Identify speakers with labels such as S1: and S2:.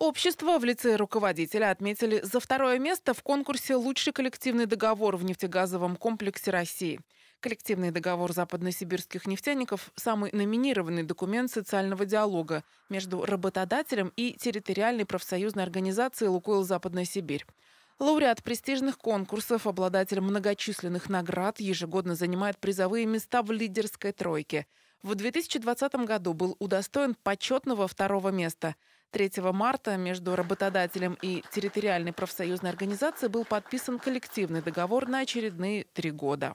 S1: Общество в лице руководителя отметили за второе место в конкурсе «Лучший коллективный договор в нефтегазовом комплексе России». Коллективный договор западносибирских нефтяников – самый номинированный документ социального диалога между работодателем и территориальной профсоюзной организацией «Лукойл Западная Сибирь». Лауреат престижных конкурсов, обладатель многочисленных наград, ежегодно занимает призовые места в лидерской тройке. В 2020 году был удостоен почетного второго места – 3 марта между работодателем и территориальной профсоюзной организацией был подписан коллективный договор на очередные три года.